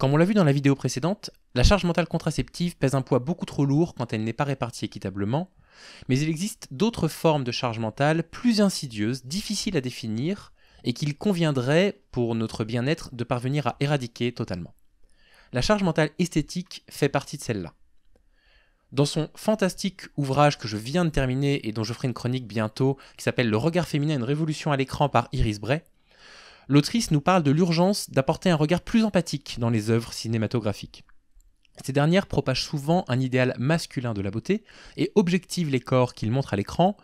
Comme on l'a vu dans la vidéo précédente, la charge mentale contraceptive pèse un poids beaucoup trop lourd quand elle n'est pas répartie équitablement, mais il existe d'autres formes de charge mentale plus insidieuses, difficiles à définir, et qu'il conviendrait, pour notre bien-être, de parvenir à éradiquer totalement. La charge mentale esthétique fait partie de celle-là. Dans son fantastique ouvrage que je viens de terminer et dont je ferai une chronique bientôt, qui s'appelle Le regard féminin, une révolution à l'écran par Iris Bray, l'autrice nous parle de l'urgence d'apporter un regard plus empathique dans les œuvres cinématographiques. Ces dernières propagent souvent un idéal masculin de la beauté et objectivent les corps qu'ils montrent à l'écran,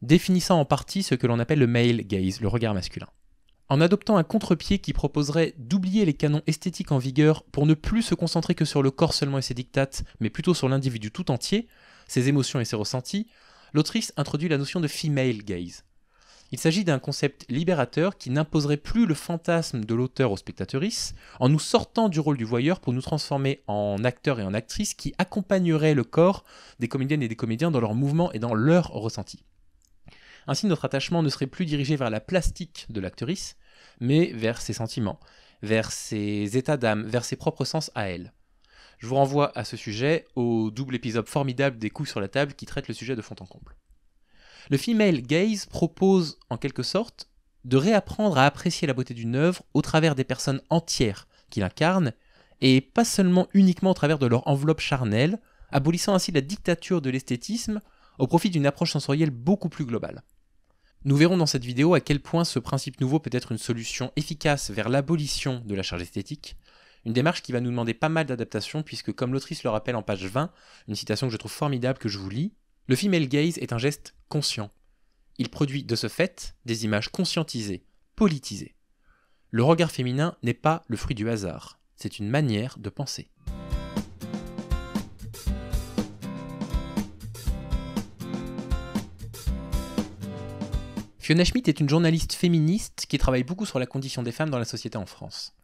définissant en partie ce que l'on appelle le male gaze, le regard masculin. En adoptant un contre-pied qui proposerait d'oublier les canons esthétiques en vigueur pour ne plus se concentrer que sur le corps seulement et ses dictates, mais plutôt sur l'individu tout entier, ses émotions et ses ressentis, l'autrice introduit la notion de female gaze, il s'agit d'un concept libérateur qui n'imposerait plus le fantasme de l'auteur au spectatrice, en nous sortant du rôle du voyeur pour nous transformer en acteurs et en actrice qui accompagnerait le corps des comédiennes et des comédiens dans leurs mouvements et dans leur ressentis. Ainsi, notre attachement ne serait plus dirigé vers la plastique de l'actrice, mais vers ses sentiments, vers ses états d'âme, vers ses propres sens à elle. Je vous renvoie à ce sujet au double épisode formidable des coups sur la table qui traite le sujet de fond en comble. Le female gaze propose en quelque sorte de réapprendre à apprécier la beauté d'une œuvre au travers des personnes entières qu'il incarne, et pas seulement uniquement au travers de leur enveloppe charnelle, abolissant ainsi la dictature de l'esthétisme au profit d'une approche sensorielle beaucoup plus globale. Nous verrons dans cette vidéo à quel point ce principe nouveau peut être une solution efficace vers l'abolition de la charge esthétique, une démarche qui va nous demander pas mal d'adaptation puisque comme l'autrice le rappelle en page 20, une citation que je trouve formidable que je vous lis, le female gaze est un geste conscient. Il produit de ce fait des images conscientisées, politisées. Le regard féminin n'est pas le fruit du hasard, c'est une manière de penser. Fiona Schmidt est une journaliste féministe qui travaille beaucoup sur la condition des femmes dans la société en France.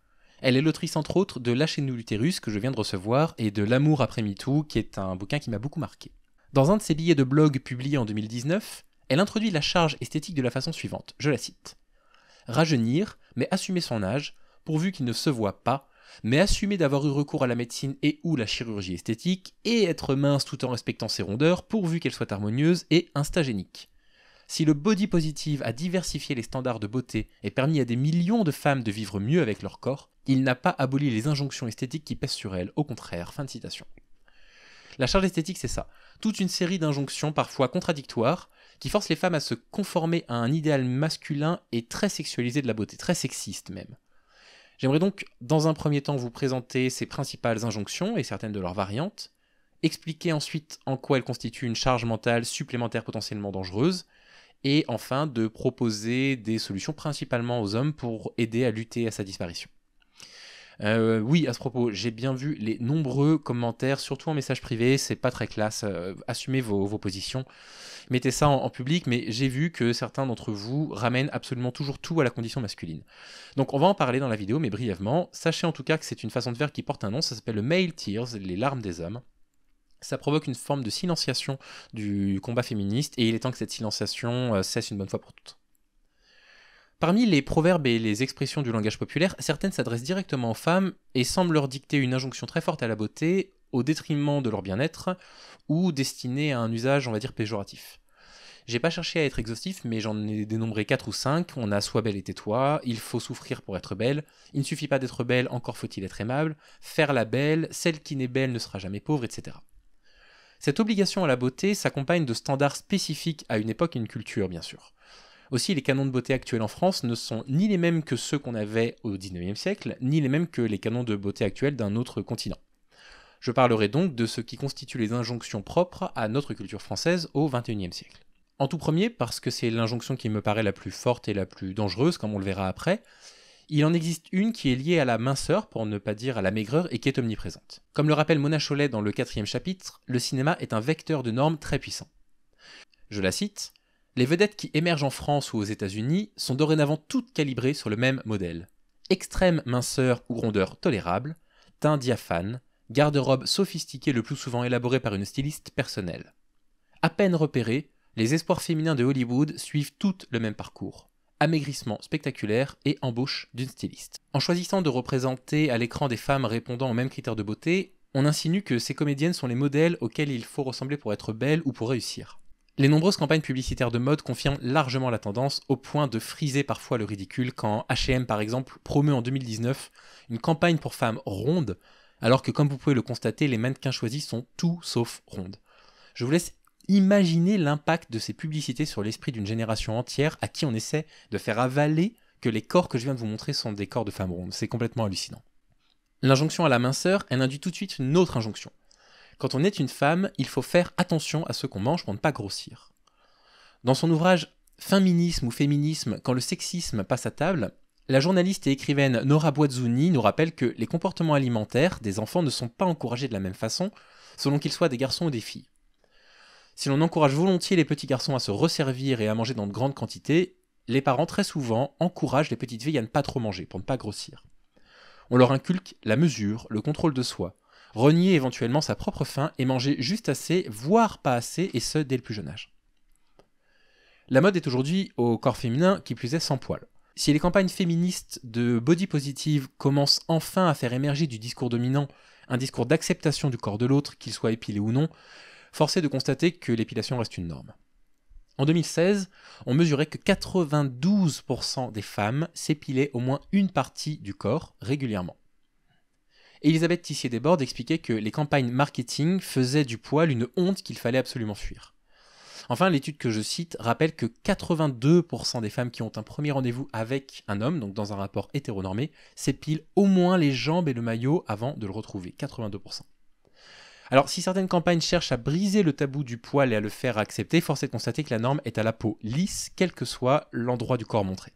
Elle est l'autrice entre autres de Lâchez-nous l'utérus que je viens de recevoir et de L'amour après MeToo qui est un bouquin qui m'a beaucoup marqué. Dans un de ses billets de blog publié en 2019, elle introduit la charge esthétique de la façon suivante, je la cite. Rajeunir, mais assumer son âge, pourvu qu'il ne se voit pas, mais assumer d'avoir eu recours à la médecine et ou la chirurgie esthétique, et être mince tout en respectant ses rondeurs, pourvu qu'elles soient harmonieuses et instagéniques. Si le body positive a diversifié les standards de beauté et permis à des millions de femmes de vivre mieux avec leur corps, il n'a pas aboli les injonctions esthétiques qui pèsent sur elles, au contraire. Fin de citation. La charge esthétique, c'est ça. Toute une série d'injonctions parfois contradictoires qui forcent les femmes à se conformer à un idéal masculin et très sexualisé de la beauté, très sexiste même. J'aimerais donc, dans un premier temps, vous présenter ces principales injonctions et certaines de leurs variantes, expliquer ensuite en quoi elles constituent une charge mentale supplémentaire potentiellement dangereuse, et enfin de proposer des solutions principalement aux hommes pour aider à lutter à sa disparition. Euh, oui, à ce propos, j'ai bien vu les nombreux commentaires, surtout en message privé, c'est pas très classe. Euh, assumez vos, positions, mettez ça en, en public, mais j'ai vu que certains d'entre vous ramènent absolument toujours tout à la condition masculine. Donc on va en parler dans la vidéo, mais brièvement. Sachez en tout cas que c'est une façon de faire qui porte un nom, ça s'appelle le Male Tears, les larmes des hommes. Ça provoque une forme de silenciation du combat féministe, et il est temps que cette silenciation euh, cesse une bonne fois pour toutes. Parmi les proverbes et les expressions du langage populaire, certaines s'adressent directement aux femmes et semblent leur dicter une injonction très forte à la beauté, au détriment de leur bien-être, ou destinée à un usage, on va dire, péjoratif. J'ai pas cherché à être exhaustif, mais j'en ai dénombré 4 ou 5. On a soit belle et tais-toi, Il faut souffrir pour être belle, Il ne suffit pas d'être belle, encore faut-il être aimable, Faire la belle, Celle qui n'est belle ne sera jamais pauvre, etc. Cette obligation à la beauté s'accompagne de standards spécifiques à une époque et une culture, bien sûr. Aussi, les canons de beauté actuels en France ne sont ni les mêmes que ceux qu'on avait au 19e siècle, ni les mêmes que les canons de beauté actuels d'un autre continent. Je parlerai donc de ce qui constitue les injonctions propres à notre culture française au 21e siècle. En tout premier, parce que c'est l'injonction qui me paraît la plus forte et la plus dangereuse, comme on le verra après, il en existe une qui est liée à la minceur, pour ne pas dire à la maigreur, et qui est omniprésente. Comme le rappelle Mona Cholet dans le quatrième chapitre, le cinéma est un vecteur de normes très puissant. Je la cite les vedettes qui émergent en France ou aux États-Unis sont dorénavant toutes calibrées sur le même modèle. Extrême minceur ou rondeur tolérable, teint diaphane, garde-robe sophistiquée le plus souvent élaborée par une styliste personnelle. À peine repérées, les espoirs féminins de Hollywood suivent toutes le même parcours amaigrissement spectaculaire et embauche d'une styliste. En choisissant de représenter à l'écran des femmes répondant aux mêmes critères de beauté, on insinue que ces comédiennes sont les modèles auxquels il faut ressembler pour être belle ou pour réussir. Les nombreuses campagnes publicitaires de mode confirment largement la tendance, au point de friser parfois le ridicule quand HM par exemple promeut en 2019 une campagne pour femmes rondes, alors que comme vous pouvez le constater, les mannequins choisis sont tout sauf rondes. Je vous laisse imaginer l'impact de ces publicités sur l'esprit d'une génération entière à qui on essaie de faire avaler que les corps que je viens de vous montrer sont des corps de femmes rondes. C'est complètement hallucinant. L'injonction à la minceur, elle induit tout de suite une autre injonction, quand on est une femme, il faut faire attention à ce qu'on mange pour ne pas grossir. Dans son ouvrage Féminisme ou féminisme, quand le sexisme passe à table, la journaliste et écrivaine Nora Boazzuni nous rappelle que les comportements alimentaires des enfants ne sont pas encouragés de la même façon, selon qu'ils soient des garçons ou des filles. Si l'on encourage volontiers les petits garçons à se resservir et à manger dans de grandes quantités, les parents très souvent encouragent les petites filles à ne pas trop manger pour ne pas grossir. On leur inculque la mesure, le contrôle de soi, renier éventuellement sa propre faim et manger juste assez, voire pas assez, et ce dès le plus jeune âge. La mode est aujourd'hui au corps féminin, qui plus est sans poils. Si les campagnes féministes de body positive commencent enfin à faire émerger du discours dominant un discours d'acceptation du corps de l'autre, qu'il soit épilé ou non, force est de constater que l'épilation reste une norme. En 2016, on mesurait que 92% des femmes s'épilaient au moins une partie du corps régulièrement. Elisabeth Tissier-Desbordes expliquait que les campagnes marketing faisaient du poil une honte qu'il fallait absolument fuir. Enfin, l'étude que je cite rappelle que 82% des femmes qui ont un premier rendez-vous avec un homme, donc dans un rapport hétéronormé, s'épilent au moins les jambes et le maillot avant de le retrouver. 82%. Alors, si certaines campagnes cherchent à briser le tabou du poil et à le faire accepter, force est de constater que la norme est à la peau lisse, quel que soit l'endroit du corps montré.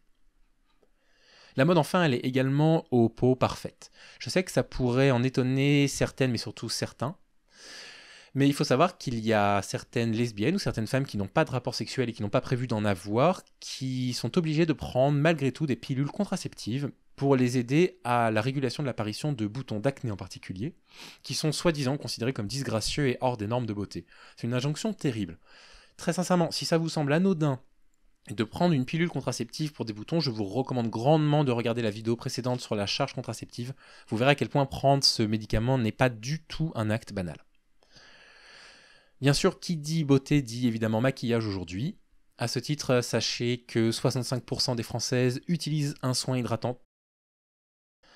La mode enfin, elle est également au pot parfaites. Je sais que ça pourrait en étonner certaines, mais surtout certains. Mais il faut savoir qu'il y a certaines lesbiennes ou certaines femmes qui n'ont pas de rapport sexuel et qui n'ont pas prévu d'en avoir, qui sont obligées de prendre malgré tout des pilules contraceptives pour les aider à la régulation de l'apparition de boutons d'acné en particulier, qui sont soi-disant considérés comme disgracieux et hors des normes de beauté. C'est une injonction terrible. Très sincèrement, si ça vous semble anodin de prendre une pilule contraceptive pour des boutons, je vous recommande grandement de regarder la vidéo précédente sur la charge contraceptive. Vous verrez à quel point prendre ce médicament n'est pas du tout un acte banal. Bien sûr, qui dit beauté dit évidemment maquillage aujourd'hui. À ce titre, sachez que 65% des Françaises utilisent un soin hydratant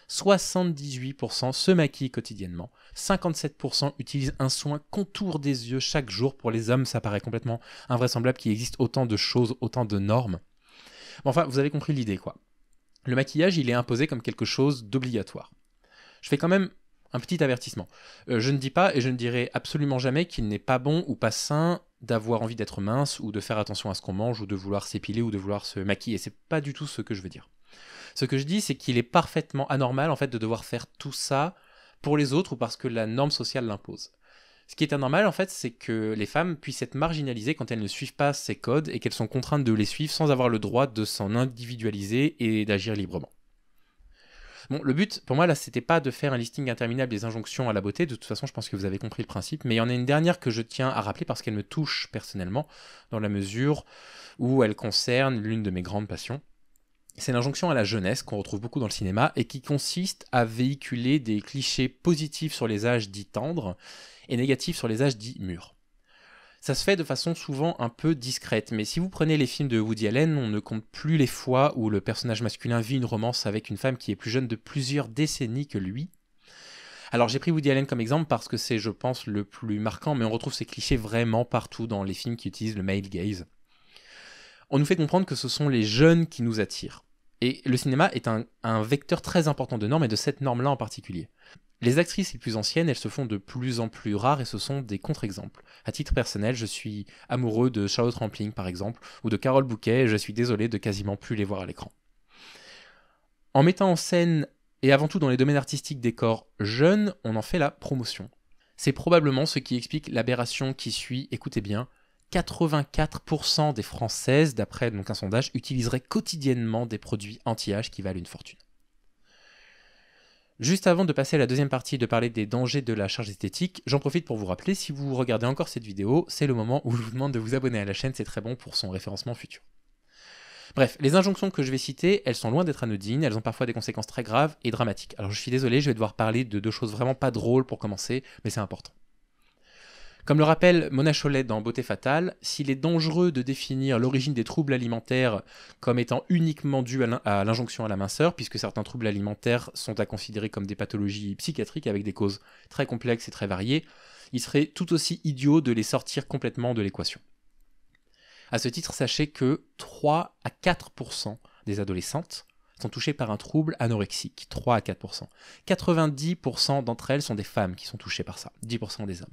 78% se maquillent quotidiennement, 57% utilisent un soin contour des yeux chaque jour. Pour les hommes, ça paraît complètement invraisemblable qu'il existe autant de choses, autant de normes. enfin, vous avez compris l'idée, quoi. Le maquillage, il est imposé comme quelque chose d'obligatoire. Je fais quand même un petit avertissement. Euh, je ne dis pas et je ne dirai absolument jamais qu'il n'est pas bon ou pas sain d'avoir envie d'être mince ou de faire attention à ce qu'on mange ou de vouloir s'épiler ou de vouloir se maquiller. C'est pas du tout ce que je veux dire. Ce que je dis, c'est qu'il est parfaitement anormal en fait de devoir faire tout ça pour les autres ou parce que la norme sociale l'impose. Ce qui est anormal en fait, c'est que les femmes puissent être marginalisées quand elles ne suivent pas ces codes et qu'elles sont contraintes de les suivre sans avoir le droit de s'en individualiser et d'agir librement. Bon, le but pour moi là, c'était pas de faire un listing interminable des injonctions à la beauté. De toute façon, je pense que vous avez compris le principe. Mais il y en a une dernière que je tiens à rappeler parce qu'elle me touche personnellement, dans la mesure où elle concerne l'une de mes grandes passions, c'est l'injonction à la jeunesse qu'on retrouve beaucoup dans le cinéma et qui consiste à véhiculer des clichés positifs sur les âges dits tendres et négatifs sur les âges dits mûrs. Ça se fait de façon souvent un peu discrète, mais si vous prenez les films de Woody Allen, on ne compte plus les fois où le personnage masculin vit une romance avec une femme qui est plus jeune de plusieurs décennies que lui. Alors j'ai pris Woody Allen comme exemple parce que c'est je pense le plus marquant, mais on retrouve ces clichés vraiment partout dans les films qui utilisent le male gaze on nous fait comprendre que ce sont les jeunes qui nous attirent. Et le cinéma est un, vecteur très important de normes et de cette norme-là en particulier. Les actrices les plus anciennes, elles se font de plus en plus rares et ce sont des contre-exemples. À titre personnel, je suis amoureux de Charlotte Rampling par exemple, ou de Carole Bouquet, et je suis désolé de quasiment plus les voir à l'écran. En mettant en scène et avant tout dans les domaines artistiques des corps jeunes, on en fait la promotion. C'est probablement ce qui explique l'aberration qui suit, écoutez bien, 84% des Françaises, d'après donc un sondage, utiliseraient quotidiennement des produits anti-âge qui valent une fortune. Juste avant de passer à la deuxième partie et de parler des dangers de la charge esthétique, j'en profite pour vous rappeler, si vous regardez encore cette vidéo, c'est le moment où je vous demande de vous abonner à la chaîne, c'est très bon pour son référencement futur. Bref, les injonctions que je vais citer, elles sont loin d'être anodines, elles ont parfois des conséquences très graves et dramatiques. Alors je suis désolé, je vais devoir parler de deux choses vraiment pas drôles pour commencer, mais c'est important. Comme le rappelle Mona Cholet dans Beauté fatale, s'il est dangereux de définir l'origine des troubles alimentaires comme étant uniquement dû à l'injonction à la minceur, puisque certains troubles alimentaires sont à considérer comme des pathologies psychiatriques avec des causes très complexes et très variées, il serait tout aussi idiot de les sortir complètement de l'équation. À ce titre, sachez que 3 à 4% des adolescentes sont touchées par un trouble anorexique, 3 à 4%. 90% d'entre elles sont des femmes qui sont touchées par ça, 10% des hommes.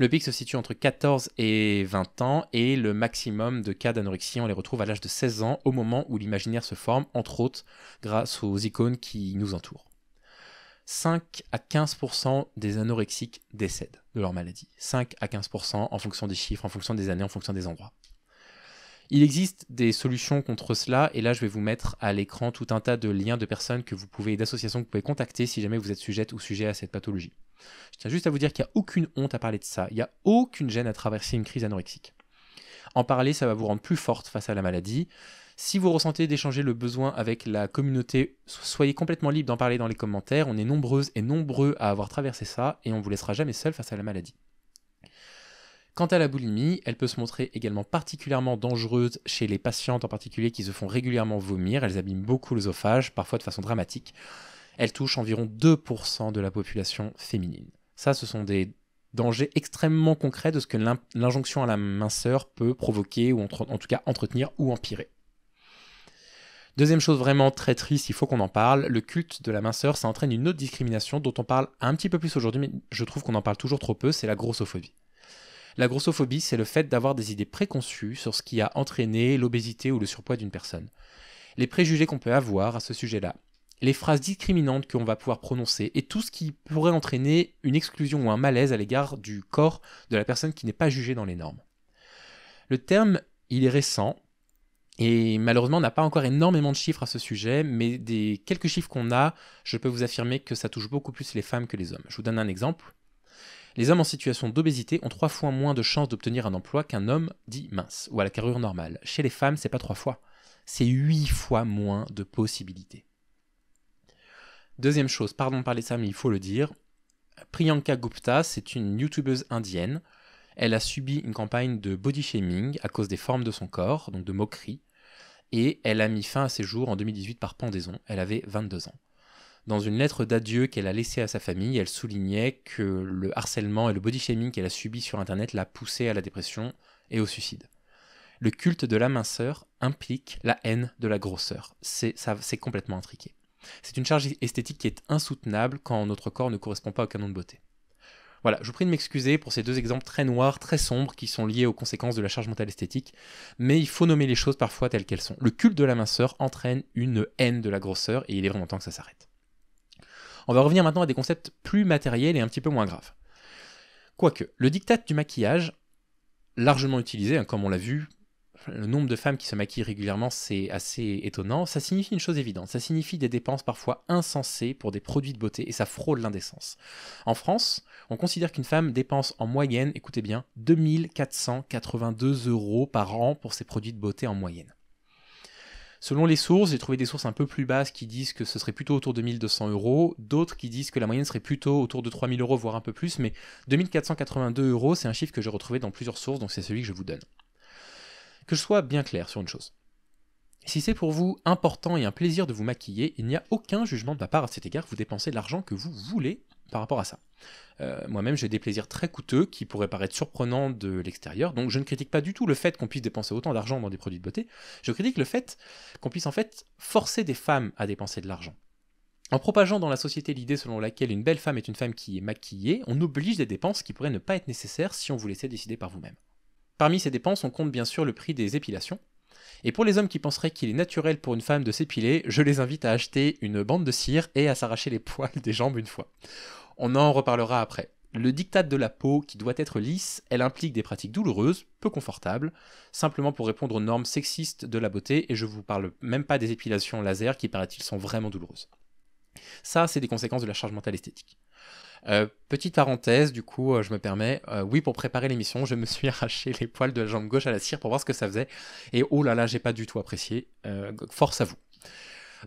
Le pic se situe entre 14 et 20 ans et le maximum de cas d'anorexie, on les retrouve à l'âge de 16 ans au moment où l'imaginaire se forme, entre autres grâce aux icônes qui nous entourent. 5 à 15% des anorexiques décèdent de leur maladie. 5 à 15% en fonction des chiffres, en fonction des années, en fonction des endroits. Il existe des solutions contre cela, et là je vais vous mettre à l'écran tout un tas de liens de personnes que vous pouvez, d'associations que vous pouvez contacter si jamais vous êtes sujette ou sujet à cette pathologie. Je tiens juste à vous dire qu'il n'y a aucune honte à parler de ça, il n'y a aucune gêne à traverser une crise anorexique. En parler, ça va vous rendre plus forte face à la maladie. Si vous ressentez d'échanger le besoin avec la communauté, soyez complètement libre d'en parler dans les commentaires. On est nombreuses et nombreux à avoir traversé ça et on vous laissera jamais seul face à la maladie. Quant à la boulimie, elle peut se montrer également particulièrement dangereuse chez les patientes en particulier qui se font régulièrement vomir. Elles abîment beaucoup l'œsophage, parfois de façon dramatique. Elle touche environ 2% de la population féminine. Ça, ce sont des dangers extrêmement concrets de ce que l'injonction à la minceur peut provoquer, ou en tout cas entretenir ou empirer. Deuxième chose vraiment très triste, il faut qu'on en parle, le culte de la minceur, ça entraîne une autre discrimination dont on parle un petit peu plus aujourd'hui, mais je trouve qu'on en parle toujours trop peu, c'est la grossophobie. La grossophobie, c'est le fait d'avoir des idées préconçues sur ce qui a entraîné l'obésité ou le surpoids d'une personne. Les préjugés qu'on peut avoir à ce sujet-là, les phrases discriminantes qu'on va pouvoir prononcer et tout ce qui pourrait entraîner une exclusion ou un malaise à l'égard du corps de la personne qui n'est pas jugée dans les normes. Le terme, il est récent, et malheureusement, on n'a pas encore énormément de chiffres à ce sujet, mais des quelques chiffres qu'on a, je peux vous affirmer que ça touche beaucoup plus les femmes que les hommes. Je vous donne un exemple les hommes en situation d'obésité ont trois fois moins de chances d'obtenir un emploi qu'un homme dit mince ou à la carrure normale. Chez les femmes, c'est pas trois fois, c'est huit fois moins de possibilités. Deuxième chose, pardon de parler de ça, mais il faut le dire. Priyanka Gupta, c'est une youtubeuse indienne. Elle a subi une campagne de body shaming à cause des formes de son corps, donc de moquerie, et elle a mis fin à ses jours en 2018 par pendaison. Elle avait 22 ans. Dans une lettre d'adieu qu'elle a laissée à sa famille, elle soulignait que le harcèlement et le body shaming qu'elle a subi sur Internet l'a poussée à la dépression et au suicide. Le culte de la minceur implique la haine de la grosseur. C'est, c'est complètement intriqué. C'est une charge esthétique qui est insoutenable quand notre corps ne correspond pas au canon de beauté. Voilà, je vous prie de m'excuser pour ces deux exemples très noirs, très sombres, qui sont liés aux conséquences de la charge mentale esthétique, mais il faut nommer les choses parfois telles qu'elles sont. Le culte de la minceur entraîne une haine de la grosseur, et il est vraiment temps que ça s'arrête. On va revenir maintenant à des concepts plus matériels et un petit peu moins graves. Quoique, le diktat du maquillage, largement utilisé, hein, comme on l'a vu, le nombre de femmes qui se maquillent régulièrement, c'est assez étonnant. Ça signifie une chose évidente, ça signifie des dépenses parfois insensées pour des produits de beauté et ça frôle l'indécence. En France, on considère qu'une femme dépense en moyenne, écoutez bien, 2482 euros par an pour ses produits de beauté en moyenne. Selon les sources, j'ai trouvé des sources un peu plus basses qui disent que ce serait plutôt autour de 1200 euros, d'autres qui disent que la moyenne serait plutôt autour de 3000 euros, voire un peu plus, mais 2482 euros, c'est un chiffre que j'ai retrouvé dans plusieurs sources, donc c'est celui que je vous donne. Que je sois bien clair sur une chose. Si c'est pour vous important et un plaisir de vous maquiller, il n'y a aucun jugement de ma part à cet égard, vous dépensez l'argent que vous voulez par rapport à ça. Euh, moi-même, j'ai des plaisirs très coûteux qui pourraient paraître surprenants de l'extérieur, donc je ne critique pas du tout le fait qu'on puisse dépenser autant d'argent dans des produits de beauté, je critique le fait qu'on puisse en fait forcer des femmes à dépenser de l'argent. En propageant dans la société l'idée selon laquelle une belle femme est une femme qui est maquillée, on oblige des dépenses qui pourraient ne pas être nécessaires si on vous laissait décider par vous-même. Parmi ces dépenses, on compte bien sûr le prix des épilations. Et pour les hommes qui penseraient qu'il est naturel pour une femme de s'épiler, je les invite à acheter une bande de cire et à s'arracher les poils des jambes une fois. On en reparlera après. Le diktat de la peau, qui doit être lisse, elle implique des pratiques douloureuses, peu confortables, simplement pour répondre aux normes sexistes de la beauté, et je vous parle même pas des épilations laser qui, paraît-il, sont vraiment douloureuses. Ça, c'est des conséquences de la charge mentale esthétique. Euh, petite parenthèse, du coup, euh, je me permets. Euh, oui, pour préparer l'émission, je me suis arraché les poils de la jambe gauche à la cire pour voir ce que ça faisait. Et oh là là, j'ai pas du tout apprécié. force à vous.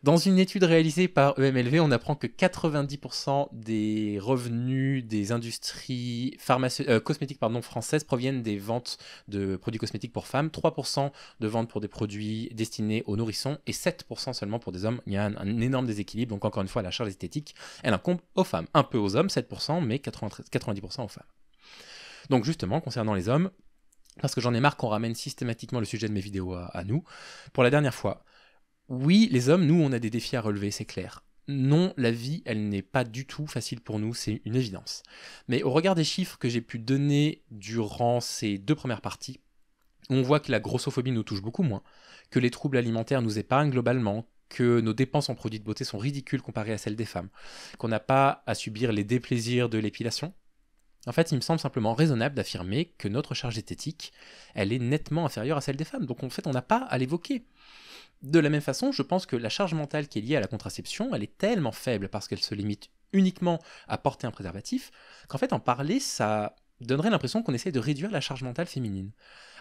Dans une étude réalisée par EMLV, on apprend que 90% des revenus des industries euh, cosmétiques françaises proviennent des ventes de produits cosmétiques pour femmes, 3% de ventes pour des produits destinés aux nourrissons et 7% seulement pour des hommes. Il y a un, énorme déséquilibre, donc encore une fois, la charge esthétique, elle incombe aux femmes, un peu aux hommes, 7%, mais 90% aux femmes. Donc justement, concernant les hommes, parce que j'en ai marre qu'on ramène systématiquement le sujet de mes vidéos à nous, pour la dernière fois, oui, les hommes, nous, on a des défis à relever, c'est clair. Non, la vie, elle n'est pas du tout facile pour nous, c'est une évidence. Mais au regard des chiffres que j'ai pu donner durant ces deux premières parties, on voit que la grossophobie nous touche beaucoup moins, que les troubles alimentaires nous épargnent globalement, que nos dépenses en produits de beauté sont ridicules comparées à celles des femmes, qu'on n'a pas à subir les déplaisirs de l'épilation. En fait, il me semble simplement raisonnable d'affirmer que notre charge esthétique, elle est nettement inférieure à celle des femmes. Donc en fait, on n'a pas à l'évoquer. De la même façon, je pense que la charge mentale qui est liée à la contraception, elle est tellement faible parce qu'elle se limite uniquement à porter un préservatif, qu'en fait en parler, ça donnerait l'impression qu'on essaie de réduire la charge mentale féminine.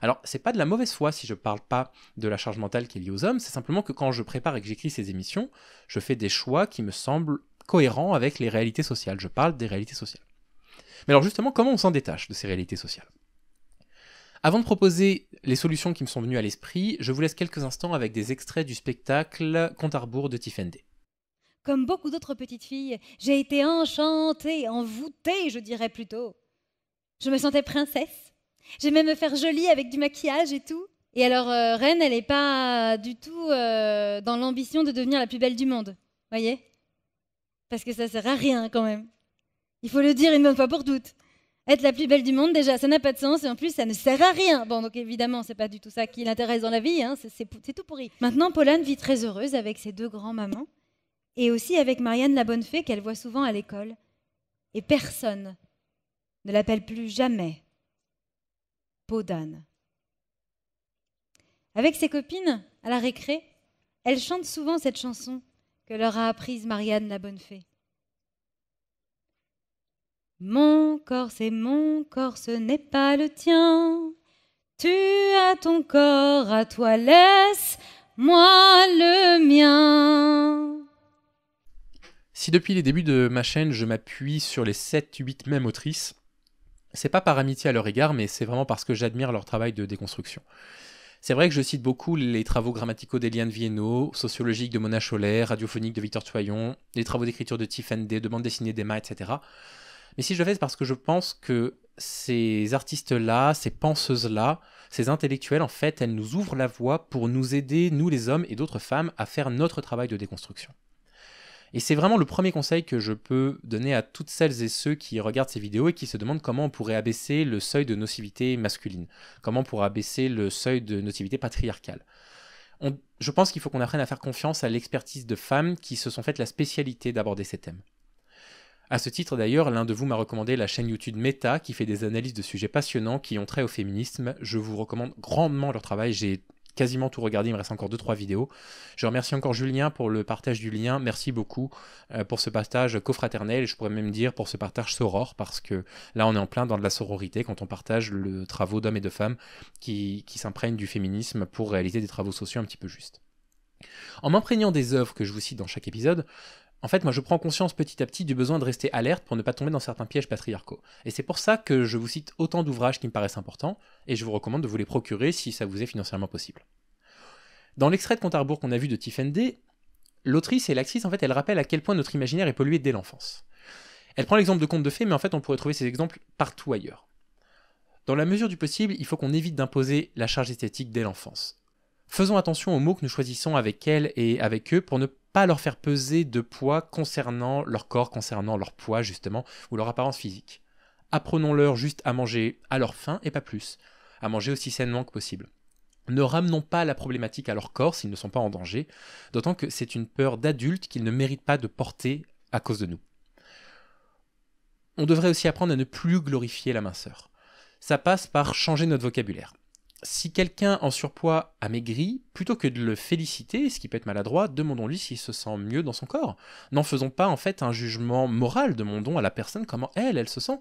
Alors, c'est pas de la mauvaise foi si je parle pas de la charge mentale qui est liée aux hommes, c'est simplement que quand je prépare et que j'écris ces émissions, je fais des choix qui me semblent cohérents avec les réalités sociales. Je parle des réalités sociales. Mais alors justement, comment on s'en détache de ces réalités sociales avant de proposer les solutions qui me sont venues à l'esprit, je vous laisse quelques instants avec des extraits du spectacle Compte à rebours de Tiffany Comme beaucoup d'autres petites filles, j'ai été enchantée, envoûtée, je dirais plutôt. Je me sentais princesse. J'aimais me faire jolie avec du maquillage et tout. Et alors, euh, Reine, elle n'est pas du tout euh, dans l'ambition de devenir la plus belle du monde, voyez Parce que ça sert à rien quand même. Il faut le dire une bonne fois pour doute. Être la plus belle du monde, déjà, ça n'a pas de sens et en plus, ça ne sert à rien. Bon, donc évidemment, c'est pas du tout ça qui l'intéresse dans la vie, hein, c'est tout pourri. Maintenant, Pauline vit très heureuse avec ses deux grands-mamans et aussi avec Marianne la Bonne Fée qu'elle voit souvent à l'école. Et personne ne l'appelle plus jamais Paudan Avec ses copines, à la récré, elle chante souvent cette chanson que leur a apprise Marianne la Bonne Fée. Mon corps, c'est mon corps, ce n'est pas le tien. Tu as ton corps, à toi laisse, moi le mien. Si depuis les débuts de ma chaîne, je m'appuie sur les 7-8 mêmes autrices, c'est pas par amitié à leur égard, mais c'est vraiment parce que j'admire leur travail de déconstruction. C'est vrai que je cite beaucoup les travaux grammaticaux d'Eliane Viennot, sociologiques de Mona Chollet, radiophoniques de Victor Toyon, les travaux d'écriture de Tiffany, Day, de bande dessinée d'Emma, etc. Mais si je le fais, c'est parce que je pense que ces artistes-là, ces penseuses-là, ces intellectuels, en fait, elles nous ouvrent la voie pour nous aider, nous les hommes et d'autres femmes, à faire notre travail de déconstruction. Et c'est vraiment le premier conseil que je peux donner à toutes celles et ceux qui regardent ces vidéos et qui se demandent comment on pourrait abaisser le seuil de nocivité masculine, comment on pourrait abaisser le seuil de nocivité patriarcale. je pense qu'il faut qu'on apprenne à faire confiance à l'expertise de femmes qui se sont faites la spécialité d'aborder ces thèmes. À ce titre d'ailleurs, l'un de vous m'a recommandé la chaîne YouTube Meta qui fait des analyses de sujets passionnants qui ont trait au féminisme. Je vous recommande grandement leur travail. J'ai quasiment tout regardé, il me reste encore 2-3 vidéos. Je remercie encore Julien pour le partage du lien, merci beaucoup euh, pour ce partage cofraternel, je pourrais même dire pour ce partage soror, parce que là on est en plein dans de la sororité quand on partage le travaux d'hommes et de femmes qui, qui s'imprègnent du féminisme pour réaliser des travaux sociaux un petit peu justes. En m'imprégnant des œuvres que je vous cite dans chaque épisode, en fait, moi, je prends conscience petit à petit du besoin de rester alerte pour ne pas tomber dans certains pièges patriarcaux. Et c'est pour ça que je vous cite autant d'ouvrages qui me paraissent importants, et je vous recommande de vous les procurer si ça vous est financièrement possible. Dans l'extrait de compte à qu'on a vu de Tiffany l'autrice et l'actrice, en fait, elle rappelle à quel point notre imaginaire est pollué dès l'enfance. Elle prend l'exemple de contes de fées, mais en fait, on pourrait trouver ces exemples partout ailleurs. Dans la mesure du possible, il faut qu'on évite d'imposer la charge esthétique dès l'enfance. Faisons attention aux mots que nous choisissons avec elle et avec eux pour ne pas pas leur faire peser de poids concernant leur corps, concernant leur poids justement, ou leur apparence physique. Apprenons-leur juste à manger à leur faim et pas plus, à manger aussi sainement que possible. Ne ramenons pas la problématique à leur corps s'ils ne sont pas en danger, d'autant que c'est une peur d'adulte qu'ils ne méritent pas de porter à cause de nous. On devrait aussi apprendre à ne plus glorifier la minceur. Ça passe par changer notre vocabulaire si quelqu'un en surpoids a maigri, plutôt que de le féliciter, ce qui peut être maladroit, demandons-lui s'il se sent mieux dans son corps. N'en faisons pas en fait un jugement moral, demandons à la personne comment elle, elle se sent.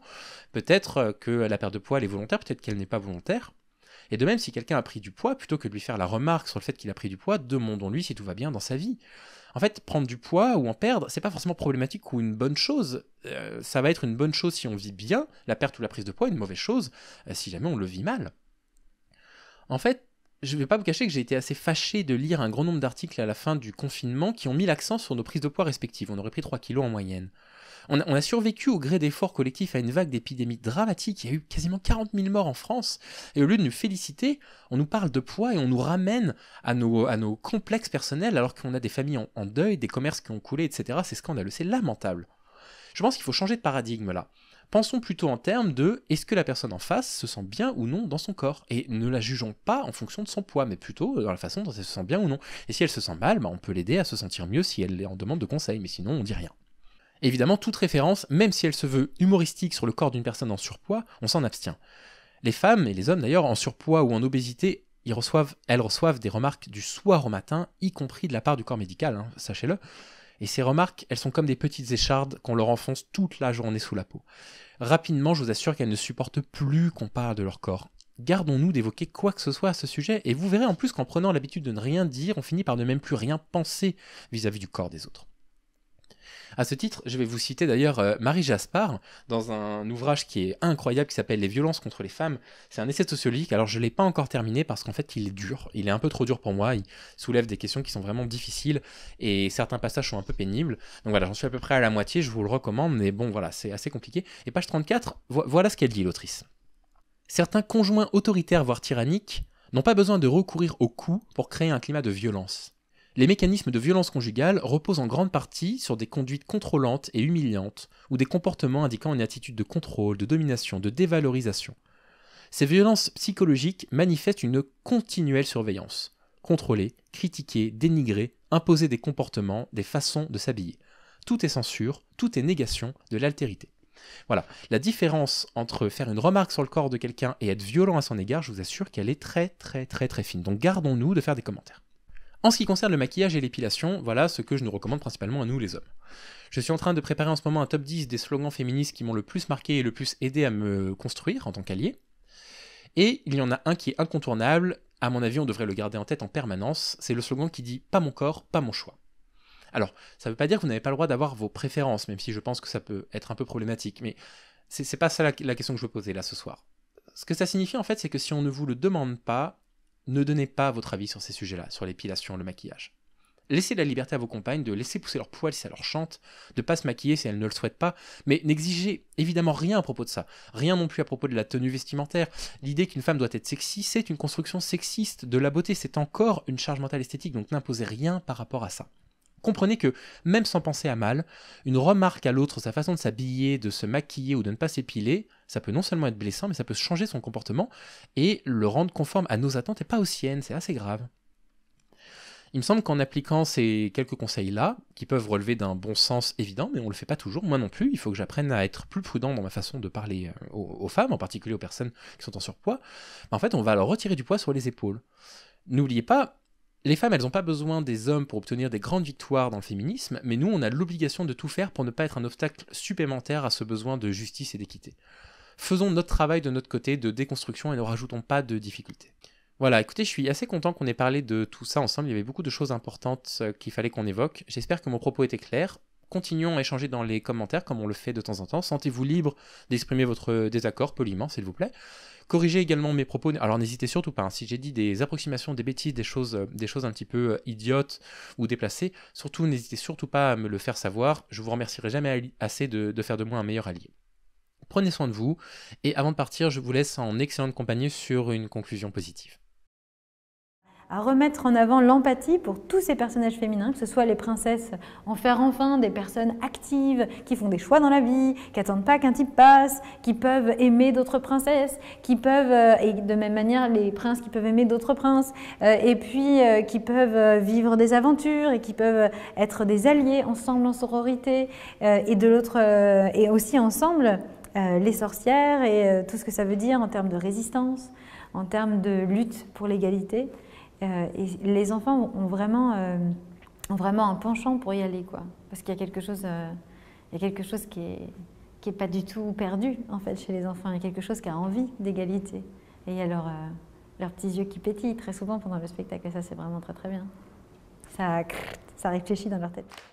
Peut-être euh, que la perte de poids, elle est volontaire, peut-être qu'elle n'est pas volontaire. Et de même, si quelqu'un a pris du poids, plutôt que de lui faire la remarque sur le fait qu'il a pris du poids, demandons-lui si tout va bien dans sa vie. En fait, prendre du poids ou en perdre, c'est pas forcément problématique ou une bonne chose. Euh, ça va être une bonne chose si on vit bien la perte ou la prise de poids, une mauvaise chose euh, si jamais on le vit mal. En fait, je ne vais pas vous cacher que j'ai été assez fâché de lire un grand nombre d'articles à la fin du confinement qui ont mis l'accent sur nos prises de poids respectives. On aurait pris 3 kilos en moyenne. On a, survécu au gré d'efforts collectifs à une vague d'épidémie dramatique. Il y a eu quasiment 40 000 morts en France. Et au lieu de nous féliciter, on nous parle de poids et on nous ramène à nos, complexes personnels alors qu'on a des familles en deuil, des commerces qui ont coulé, etc. C'est scandaleux, c'est lamentable. Je pense qu'il faut changer de paradigme là. Pensons plutôt en termes de est-ce que la personne en face se sent bien ou non dans son corps et ne la jugeons pas en fonction de son poids, mais plutôt dans la façon dont elle se sent bien ou non. Et si elle se sent mal, bah, on peut l'aider à se sentir mieux si elle en demande de conseil, mais sinon on dit rien. Évidemment, toute référence, même si elle se veut humoristique sur le corps d'une personne en surpoids, on s'en abstient. Les femmes et les hommes d'ailleurs en surpoids ou en obésité ils reçoivent, elles reçoivent des remarques du soir au matin, y compris de la part du corps médical, hein, sachez-le. Et ces remarques, elles sont comme des petites échardes qu'on leur enfonce toute la journée sous la peau. Rapidement, je vous assure qu'elles ne supportent plus qu'on parle de leur corps. Gardons-nous d'évoquer quoi que ce soit à ce sujet, et vous verrez en plus qu'en prenant l'habitude de ne rien dire, on finit par ne même plus rien penser vis-à-vis -vis du corps des autres. À ce titre, je vais vous citer d'ailleurs euh, Marie Jaspard, dans un ouvrage qui est incroyable qui s'appelle Les violences contre les femmes. C'est un essai sociologique. Alors je l'ai pas encore terminé parce qu'en fait il est dur, il est un peu trop dur pour moi. Il soulève des questions qui sont vraiment difficiles et certains passages sont un peu pénibles. Donc voilà, j'en suis à peu près à la moitié. Je vous le recommande, mais bon voilà, c'est assez compliqué. Et page 34, voilà ce qu'elle dit l'autrice. Certains conjoints autoritaires voire tyranniques n'ont pas besoin de recourir au coup pour créer un climat de violence. Les mécanismes de violence conjugale reposent en grande partie sur des conduites contrôlantes et humiliantes, ou des comportements indiquant une attitude de contrôle, de domination, de dévalorisation. Ces violences psychologiques manifestent une continuelle surveillance. Contrôler, critiquer, dénigrer, imposer des comportements, des façons de s'habiller. Tout est censure, tout est négation de l'altérité. Voilà, la différence entre faire une remarque sur le corps de quelqu'un et être violent à son égard, je vous assure qu'elle est très très très très fine. Donc gardons-nous de faire des commentaires. En ce qui concerne le maquillage et l'épilation, voilà ce que je nous recommande principalement à nous les hommes. Je suis en train de préparer en ce moment un top 10 des slogans féministes qui m'ont le plus marqué et le plus aidé à me construire en tant qu'allié. Et il y en a un qui est incontournable, à mon avis on devrait le garder en tête en permanence, c'est le slogan qui dit Pas mon corps, pas mon choix. Alors, ça ne veut pas dire que vous n'avez pas le droit d'avoir vos préférences, même si je pense que ça peut être un peu problématique, mais c'est pas ça la, la question que je veux poser là ce soir. Ce que ça signifie en fait, c'est que si on ne vous le demande pas, ne donnez pas votre avis sur ces sujets-là, sur l'épilation, le maquillage. Laissez la liberté à vos compagnes de laisser pousser leur poils si ça leur chante, de ne pas se maquiller si elles ne le souhaitent pas, mais n'exigez évidemment rien à propos de ça, rien non plus à propos de la tenue vestimentaire. L'idée qu'une femme doit être sexy, c'est une construction sexiste de la beauté, c'est encore une charge mentale esthétique, donc n'imposez rien par rapport à ça. Comprenez que, même sans penser à mal, une remarque à l'autre, sa façon de s'habiller, de se maquiller ou de ne pas s'épiler, ça peut non seulement être blessant, mais ça peut changer son comportement et le rendre conforme à nos attentes et pas aux siennes. C'est assez grave. Il me semble qu'en appliquant ces quelques conseils-là, qui peuvent relever d'un bon sens évident, mais on ne le fait pas toujours, moi non plus, il faut que j'apprenne à être plus prudent dans ma façon de parler euh, aux, femmes, en particulier aux personnes qui sont en surpoids, ben, en fait on va leur retirer du poids sur les épaules. N'oubliez pas, les femmes, elles n'ont pas besoin des hommes pour obtenir des grandes victoires dans le féminisme, mais nous, on a l'obligation de tout faire pour ne pas être un obstacle supplémentaire à ce besoin de justice et d'équité faisons notre travail de notre côté de déconstruction et ne rajoutons pas de difficultés. Voilà, écoutez, je suis assez content qu'on ait parlé de tout ça ensemble, il y avait beaucoup de choses importantes euh, qu'il fallait qu'on évoque. J'espère que mon propos était clair. Continuons à échanger dans les commentaires comme on le fait de temps en temps. Sentez-vous libre d'exprimer votre désaccord poliment, s'il vous plaît. Corrigez également mes propos. Alors n'hésitez surtout pas. Hein. si j'ai dit des approximations, des bêtises, des choses, euh, des choses un petit peu euh, idiotes ou déplacées, surtout n'hésitez surtout pas à me le faire savoir. Je vous remercierai jamais assez de faire de moi un meilleur allié. Prenez soin de vous. Et avant de partir, je vous laisse en excellente compagnie sur une conclusion positive à remettre en avant l'empathie pour tous ces personnages féminins, que ce soit les princesses, en faire enfin des personnes actives, qui font des choix dans la vie, qui n'attendent pas qu'un type passe, qui peuvent aimer d'autres princesses, qui peuvent, euh, et de même manière les princes qui peuvent aimer d'autres princes, euh, et puis euh, qui peuvent vivre des aventures et qui peuvent être des alliés ensemble en sororité, et de l'autre, et aussi ensemble euh, les sorcières et euh, tout ce que ça veut dire en termes de résistance, en termes de lutte pour l'égalité. Euh, et les enfants ont vraiment, vraiment un penchant pour y aller, quoi. Parce qu'il y a quelque chose, quelque chose qui est n'est pas du tout perdu en fait chez les enfants. Il y a quelque chose qui a envie d'égalité. Et il y a leurs petits yeux qui pétillent très souvent pendant le spectacle. Et ça, c'est vraiment très très bien. ça réfléchit dans leur tête.